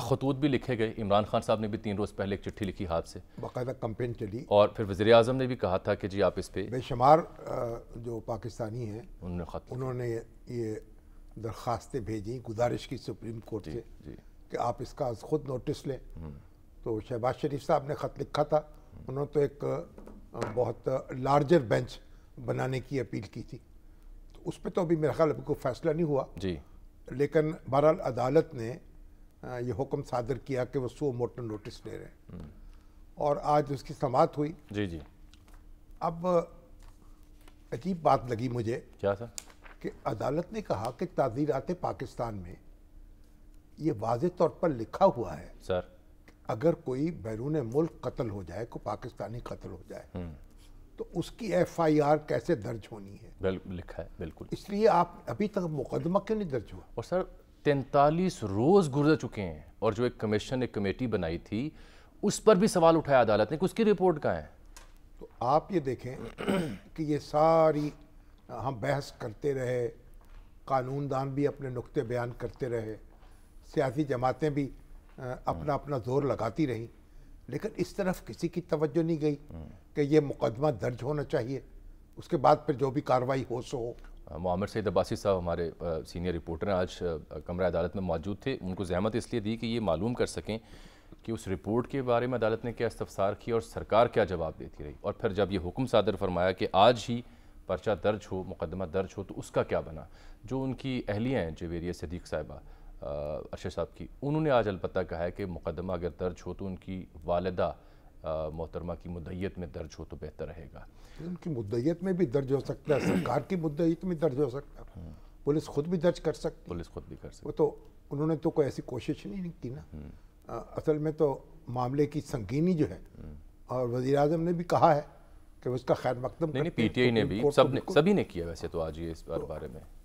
खतूत भी लिखे गए इमरान खान साहब ने भी तीन रोज़ पहले एक चिट्ठी लिखी हाथ से बाकायदा कंपेन चली और फिर वजी अजम ने भी कहा था कि जी आप इस पर बेशुमार जो पाकिस्तानी हैं उन्होंने उन्होंने ये दरख्वास्तें भेजी गुजारिश की सुप्रीम कोर्ट से कि आप इसका आज खुद नोटिस लें हम्म। तो शहबाज शरीफ साहब ने ख़त लिखा था उन्होंने तो एक बहुत लार्जर बेंच बनाने की अपील की थी तो उस पर तो अभी मेरा ख्याल अभी कोई फैसला नहीं हुआ जी लेकिन बहरहाल अदालत ने ये हुक्म सादर किया कि वो सो मोटर नोटिस ले रहे हैं और आज उसकी समात हुई जी जी अब अजीब बात लगी मुझे क्या सर कि अदालत ने कहा कि ताजीरात पाकिस्तान में ये वाज तौर पर लिखा हुआ है सर अगर कोई बैरून मुल्क कत्ल हो जाए कोई पाकिस्तानी कत्ल हो जाए हम्म। तो उसकी एफआईआर कैसे दर्ज होनी है लिखा है बिल्कुल इसलिए आप अभी तक मुकदमा क्यों नहीं दर्ज हुआ और सर तैंतालीस रोज़ गुजर चुके हैं और जो एक कमीशन ने कमेटी बनाई थी उस पर भी सवाल उठाया अदालत ने उसकी रिपोर्ट कहाँ है तो आप ये देखें कि ये सारी हम हाँ, बहस करते रहे कानूनदान भी अपने नुक्ते बयान करते रहे सियासी जमातें भी अपना अपना जोर लगाती रहीं लेकिन इस तरफ किसी की तवज्जो नहीं गई हम्म। कि ये मुकदमा दर्ज होना चाहिए उसके बाद फिर जो भी कार्रवाई हो सो हो मोहम्मद सैद अब्बासी साहब हमारे सीनियर रिपोर्टर हैं आज कमरा अदालत में मौजूद थे उनको जहमत इसलिए दी कि ये मालूम कर सकें कि उस रिपोर्ट के बारे में अदालत ने क्या इस्तफसार किया और सरकार क्या जवाब देती रही और फिर जब ये हुक्म सादर फरमाया कि आज ही पर्चा दर्ज हो मुकदमा दर्ज हो तो उसका क्या बना जो उनकी अहलियाँ हैं जवेरिया सदीक साहिबा अरशद साहब की उन्होंने आज अलबत् कहा है कि मुकदमा अगर दर्ज हो तो उनकी वालदा मोहतरमा की मुद्दत में दर्ज हो तो बेहतर रहेगा उनकी मुद्दत में भी दर्ज हो सकता है हम्म। सरकार की मुद्दत में दर्ज हो सकता है हम्म। पुलिस खुद भी दर्ज कर सकती पुलिस खुद भी कर सकती वो तो उन्होंने तो कोई ऐसी कोशिश नहीं की ना हम्म। असल में तो मामले की संगीनी जो है और वजी अजम ने भी कहा है कि उसका खैर मकदम नहीं, नहीं पीटीआई ने भी सब ने, सभी ने किया वैसे तो आज ये इस बारे तो में